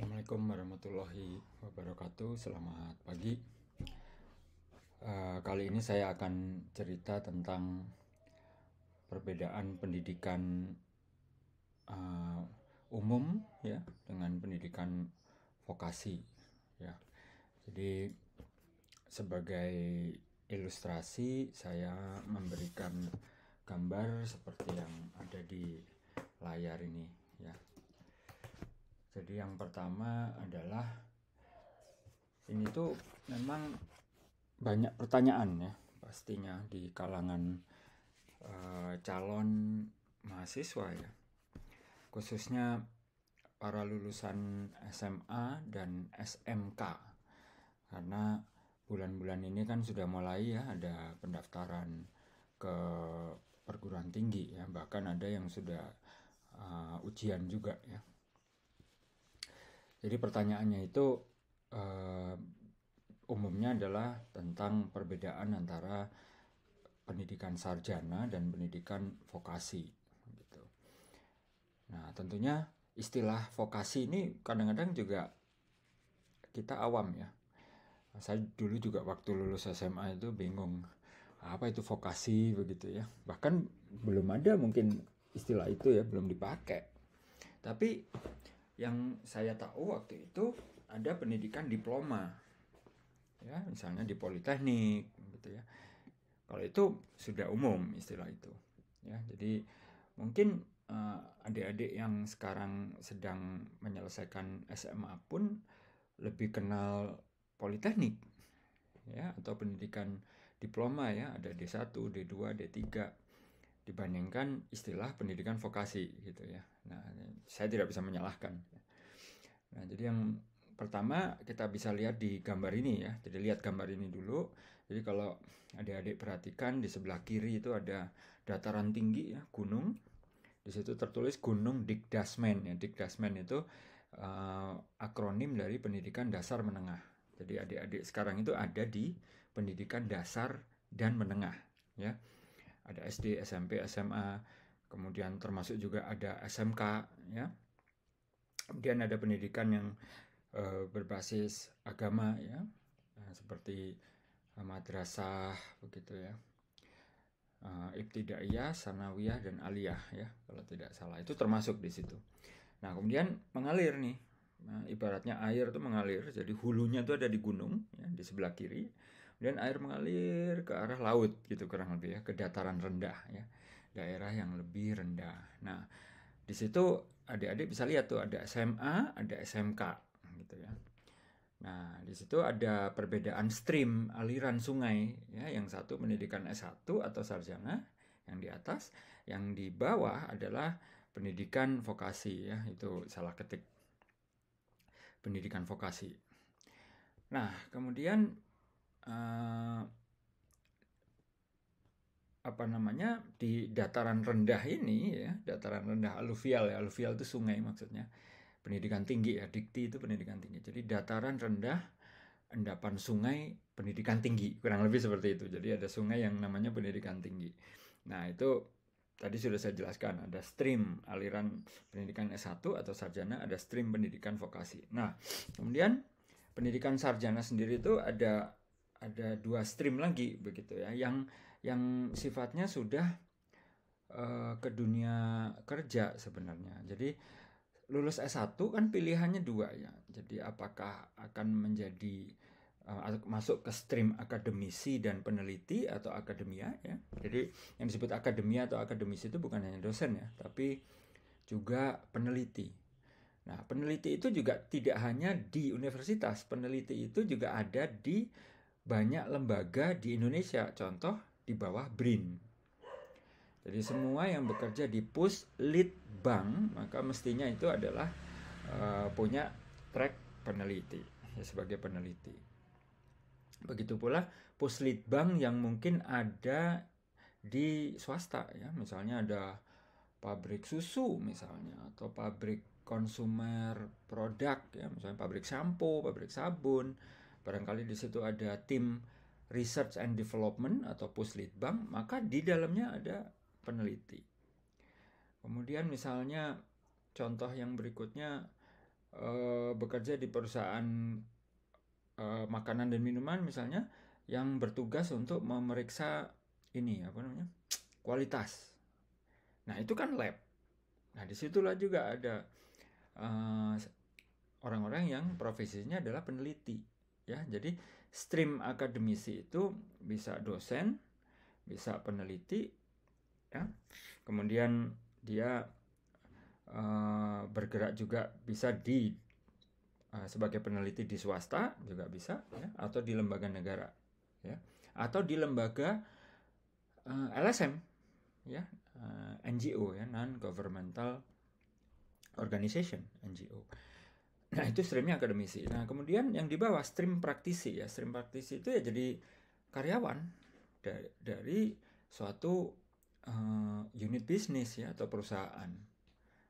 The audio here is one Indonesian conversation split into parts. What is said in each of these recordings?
Assalamualaikum warahmatullahi wabarakatuh. Selamat pagi. Uh, kali ini saya akan cerita tentang perbedaan pendidikan uh, umum ya dengan pendidikan vokasi ya. Jadi sebagai ilustrasi saya memberikan gambar seperti yang ada di layar ini ya jadi yang pertama adalah ini tuh memang banyak pertanyaan ya pastinya di kalangan e, calon mahasiswa ya khususnya para lulusan SMA dan SMK karena bulan-bulan ini kan sudah mulai ya ada pendaftaran ke perguruan tinggi ya bahkan ada yang sudah uh, ujian juga ya jadi pertanyaannya itu uh, umumnya adalah tentang perbedaan antara pendidikan sarjana dan pendidikan vokasi gitu. Nah, tentunya istilah vokasi ini kadang-kadang juga kita awam ya. Saya dulu juga waktu lulus SMA itu bingung apa itu vokasi begitu ya. Bahkan belum ada mungkin istilah itu ya, belum dipakai. Tapi yang saya tahu waktu itu ada pendidikan diploma. Ya, misalnya di politeknik gitu ya. Kalau itu sudah umum istilah itu. Ya, jadi mungkin eh, adik-adik yang sekarang sedang menyelesaikan SMA pun lebih kenal politeknik ya atau pendidikan diploma ya ada D1, D2, D3 dibandingkan istilah pendidikan vokasi gitu ya. Nah, saya tidak bisa menyalahkan. Nah, jadi yang pertama kita bisa lihat di gambar ini ya. Jadi lihat gambar ini dulu. Jadi kalau adik-adik perhatikan di sebelah kiri itu ada dataran tinggi ya, gunung. Di situ tertulis Gunung Dikdasmen ya. Dikdasmen itu uh, akronim dari pendidikan dasar menengah. Jadi adik-adik sekarang itu ada di pendidikan dasar dan menengah ya. Ada SD, SMP, SMA, kemudian termasuk juga ada SMK ya kemudian ada pendidikan yang uh, berbasis agama ya nah, seperti uh, madrasah begitu ya uh, ibtidaiyah sanawiyah dan aliyah ya kalau tidak salah itu termasuk di situ nah kemudian mengalir nih Nah, ibaratnya air itu mengalir, jadi hulunya itu ada di gunung ya, di sebelah kiri, kemudian air mengalir ke arah laut gitu kurang lebih ya, ke dataran rendah ya daerah yang lebih rendah. Nah, di situ adik-adik bisa lihat tuh ada SMA, ada SMK gitu ya. Nah, di situ ada perbedaan stream aliran sungai ya, yang satu pendidikan S1 atau sarjana yang di atas, yang di bawah adalah pendidikan vokasi ya, itu salah ketik. Pendidikan vokasi. Nah, kemudian eh, apa namanya di dataran rendah ini ya dataran rendah aluvial ya aluvial itu sungai maksudnya pendidikan tinggi ya dikti itu pendidikan tinggi jadi dataran rendah endapan sungai pendidikan tinggi kurang lebih seperti itu jadi ada sungai yang namanya pendidikan tinggi nah itu tadi sudah saya jelaskan ada stream aliran pendidikan S1 atau sarjana ada stream pendidikan vokasi nah kemudian pendidikan sarjana sendiri itu ada ada dua stream lagi begitu ya yang yang sifatnya sudah uh, ke dunia kerja sebenarnya. Jadi lulus S1 kan pilihannya dua ya. Jadi apakah akan menjadi eh, masuk ke stream akademisi dan peneliti atau akademia ya. Jadi yang disebut akademia atau akademisi itu bukan hanya dosen ya, tapi juga peneliti. Nah, peneliti itu juga tidak hanya di universitas, peneliti itu juga ada di banyak lembaga di Indonesia, contoh di bawah BRIN. Jadi semua yang bekerja di Pus Lead Bank, maka mestinya itu adalah uh, punya track peneliti, ya, sebagai peneliti. Begitu pula Puslit Bank yang mungkin ada di swasta ya, misalnya ada pabrik susu misalnya atau pabrik konsumer produk ya misalnya pabrik shampoo, pabrik sabun, barangkali di situ ada tim research and development atau puslitbang, maka di dalamnya ada peneliti. Kemudian misalnya contoh yang berikutnya eh, bekerja di perusahaan eh, makanan dan minuman misalnya yang bertugas untuk memeriksa ini apa namanya kualitas. Nah itu kan lab. Nah disitulah juga ada eh, orang-orang eh, yang profesinya adalah peneliti ya. Jadi stream akademisi itu bisa dosen, bisa peneliti ya. Kemudian dia uh, bergerak juga bisa di uh, sebagai peneliti di swasta juga bisa ya atau di lembaga negara ya atau di lembaga uh, eh, LSM ya uh, NGO ya non governmental organization NGO Nah itu streamnya akademisi. Nah kemudian yang di bawah stream praktisi ya stream praktisi itu ya jadi karyawan dari, dari suatu uh, unit bisnis ya atau perusahaan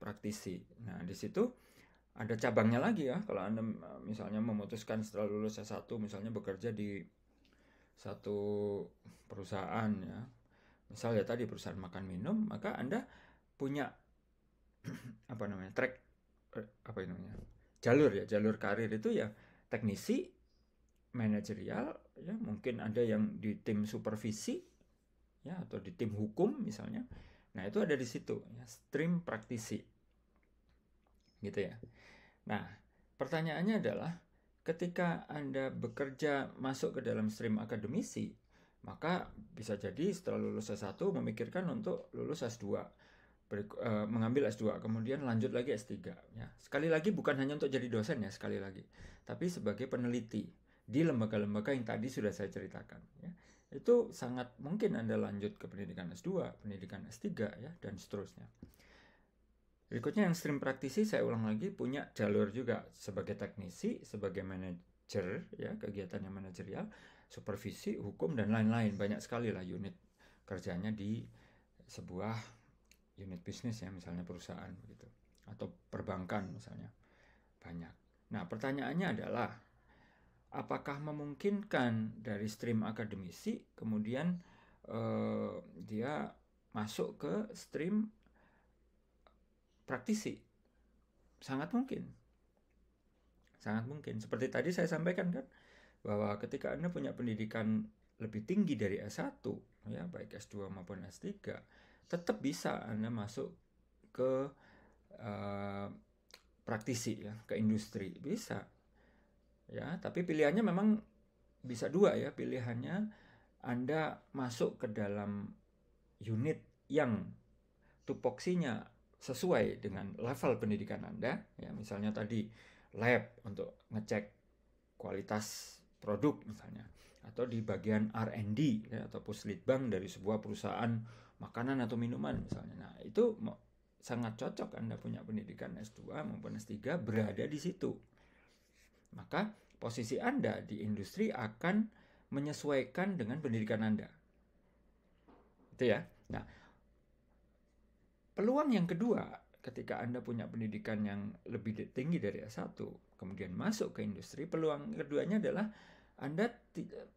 praktisi. Nah di situ ada cabangnya lagi ya kalau anda eh, misalnya memutuskan setelah lulus S1 misalnya bekerja di satu perusahaan ya misalnya tadi perusahaan makan minum maka anda punya apa namanya track eh, apa namanya jalur ya jalur karir itu ya teknisi manajerial ya mungkin ada yang di tim supervisi ya atau di tim hukum misalnya nah itu ada di situ ya stream praktisi gitu ya nah pertanyaannya adalah ketika anda bekerja masuk ke dalam stream akademisi maka bisa jadi setelah lulus S1 memikirkan untuk lulus S2 ber, uh, eh, mengambil S2, kemudian lanjut lagi S3. Ya. Sekali lagi bukan hanya untuk jadi dosen ya, sekali lagi. Tapi sebagai peneliti di lembaga-lembaga yang tadi sudah saya ceritakan. Ya. Itu sangat mungkin Anda lanjut ke pendidikan S2, pendidikan S3, ya, dan seterusnya. Berikutnya yang stream praktisi, saya ulang lagi, punya jalur juga sebagai teknisi, sebagai manajer, ya, kegiatannya manajerial, supervisi, hukum, dan lain-lain. Banyak sekali lah unit kerjanya di sebuah unit bisnis ya misalnya perusahaan begitu atau perbankan misalnya banyak. Nah, pertanyaannya adalah apakah memungkinkan dari stream akademisi kemudian eh, dia masuk ke stream praktisi? Sangat mungkin. Sangat mungkin. Seperti tadi saya sampaikan kan bahwa ketika Anda punya pendidikan lebih tinggi dari S1 ya baik S2 maupun S3 tetap bisa Anda masuk ke uh, praktisi ya ke industri bisa ya tapi pilihannya memang bisa dua ya pilihannya Anda masuk ke dalam unit yang tupoksinya sesuai dengan level pendidikan Anda ya misalnya tadi lab untuk ngecek kualitas produk misalnya atau di bagian R&D ya, atau puslitbang dari sebuah perusahaan makanan atau minuman misalnya. Nah, itu sangat cocok Anda punya pendidikan S2 maupun S3 berada di situ. Maka posisi Anda di industri akan menyesuaikan dengan pendidikan Anda. Itu ya. Nah, peluang yang kedua ketika Anda punya pendidikan yang lebih tinggi dari S1, kemudian masuk ke industri, peluang keduanya adalah anda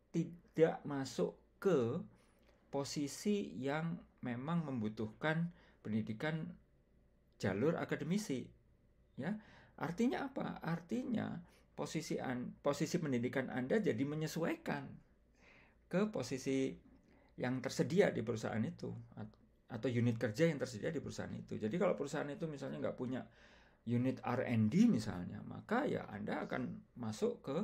tidak masuk ke posisi yang memang membutuhkan pendidikan jalur akademisi. Ya. Artinya apa? Artinya posisi an, posisi pendidikan Anda jadi menyesuaikan ke posisi yang tersedia di perusahaan itu atau unit kerja yang tersedia di perusahaan itu. Jadi kalau perusahaan itu misalnya nggak punya unit R&D misalnya, maka ya Anda akan masuk ke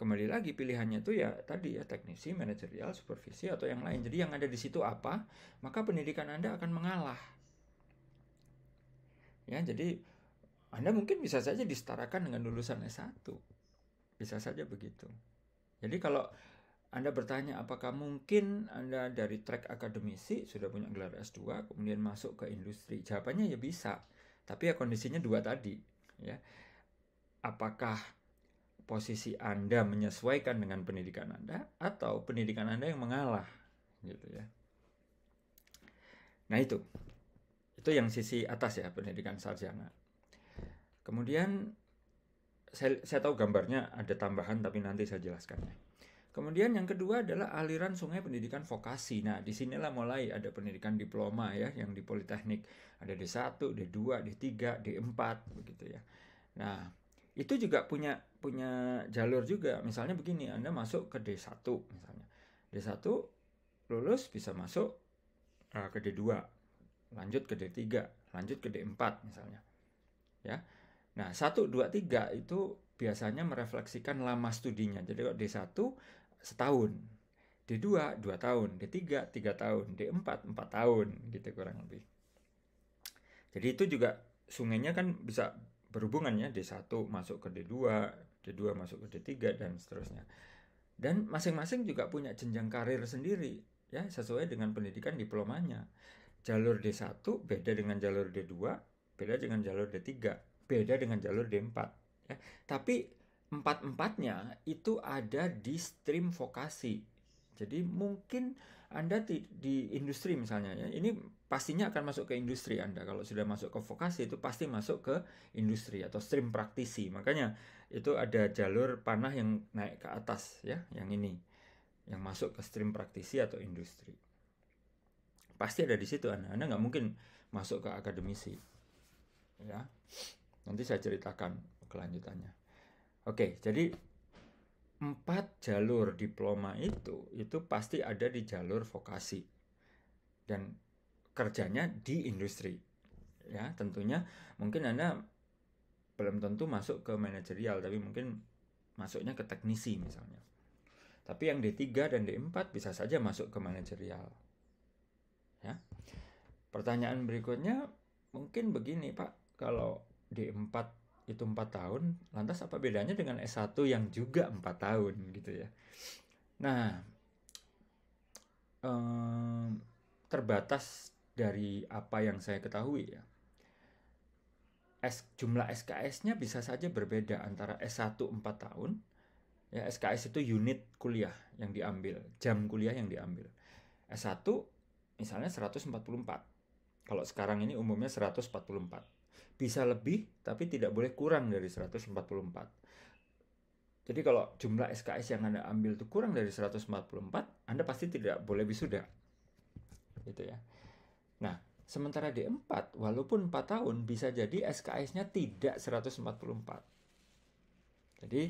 kembali lagi pilihannya itu ya tadi ya teknisi, manajerial, supervisi atau yang lain. Jadi yang ada di situ apa, maka pendidikan Anda akan mengalah. Ya, jadi Anda mungkin bisa saja disetarakan dengan lulusan S1. Bisa saja begitu. Jadi kalau Anda bertanya apakah mungkin Anda dari track akademisi sudah punya gelar S2 kemudian masuk ke industri? Jawabannya ya bisa. Tapi ya kondisinya dua tadi, ya. Apakah posisi Anda menyesuaikan dengan pendidikan Anda atau pendidikan Anda yang mengalah gitu ya. Nah, itu. Itu yang sisi atas ya pendidikan sarjana. Kemudian saya, saya tahu gambarnya ada tambahan tapi nanti saya jelaskannya. Kemudian yang kedua adalah aliran sungai pendidikan vokasi. Nah, di sinilah mulai ada pendidikan diploma ya, yang di Politeknik ada D1, D2, D3, D4 begitu ya. Nah, itu juga punya punya jalur juga. Misalnya begini, Anda masuk ke D1 misalnya. D1 lulus bisa masuk uh, ke D2, lanjut ke D3, lanjut ke D4 misalnya. Ya. Nah, 1 2 3 itu biasanya merefleksikan lama studinya. Jadi kalau D1 setahun, D2 2 tahun, D3 3 tahun, D4 4 tahun gitu kurang lebih. Jadi itu juga sungainya kan bisa berhubungannya D1 masuk ke D2, D2 masuk ke D3 dan seterusnya. Dan masing-masing juga punya jenjang karir sendiri ya sesuai dengan pendidikan diplomanya. Jalur D1 beda dengan jalur D2, beda dengan jalur D3, beda dengan jalur D4 ya. Tapi empat-empatnya itu ada di stream vokasi. Jadi mungkin Anda di, di industri misalnya ya. Ini pastinya akan masuk ke industri Anda. Kalau sudah masuk ke vokasi itu pasti masuk ke industri atau stream praktisi. Makanya itu ada jalur panah yang naik ke atas ya, yang ini. Yang masuk ke stream praktisi atau industri. Pasti ada di situ Anda. Anda nggak mungkin masuk ke akademisi. Ya. Nanti saya ceritakan kelanjutannya. Oke, jadi empat jalur diploma itu itu pasti ada di jalur vokasi. Dan kerjanya di industri. Ya, tentunya mungkin Anda belum tentu masuk ke manajerial, tapi mungkin masuknya ke teknisi misalnya. Tapi yang D3 dan D4 bisa saja masuk ke manajerial. Ya. Pertanyaan berikutnya mungkin begini, Pak. Kalau D4 itu 4 tahun, lantas apa bedanya dengan S1 yang juga 4 tahun gitu ya. Nah, eh, terbatas dari apa yang saya ketahui ya. S, jumlah SKS-nya bisa saja berbeda antara S1 4 tahun, ya SKS itu unit kuliah yang diambil, jam kuliah yang diambil. S1 misalnya 144. Kalau sekarang ini umumnya 144. Bisa lebih tapi tidak boleh kurang dari 144. Jadi kalau jumlah SKS yang Anda ambil itu kurang dari 144, Anda pasti tidak boleh wisuda. Gitu ya. Nah, sementara D4 walaupun 4 tahun bisa jadi SKS-nya tidak 144. Jadi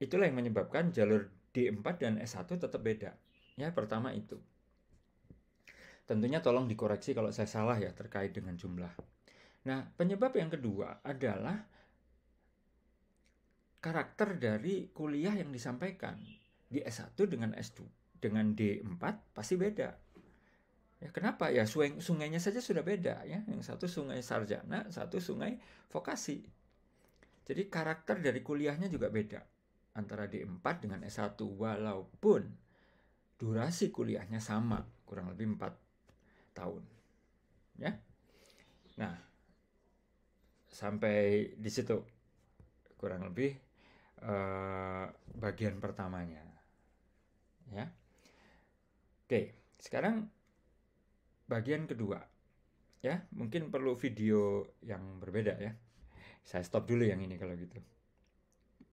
itulah yang menyebabkan jalur D4 dan S1 tetap beda. Ya, pertama itu. Tentunya tolong dikoreksi kalau saya salah ya terkait dengan jumlah. Nah, penyebab yang kedua adalah karakter dari kuliah yang disampaikan di S1 dengan S2 dengan D4 pasti beda. Ya, kenapa? Ya sungai, sungainya saja sudah beda ya. Yang satu sungai sarjana, satu sungai vokasi. Jadi karakter dari kuliahnya juga beda antara D4 dengan S1 walaupun durasi kuliahnya sama, kurang lebih 4 tahun. Ya. Nah, sampai di situ kurang lebih eh, bagian pertamanya. Ya. Oke, sekarang bagian kedua. Ya, mungkin perlu video yang berbeda ya. Saya stop dulu yang ini kalau gitu.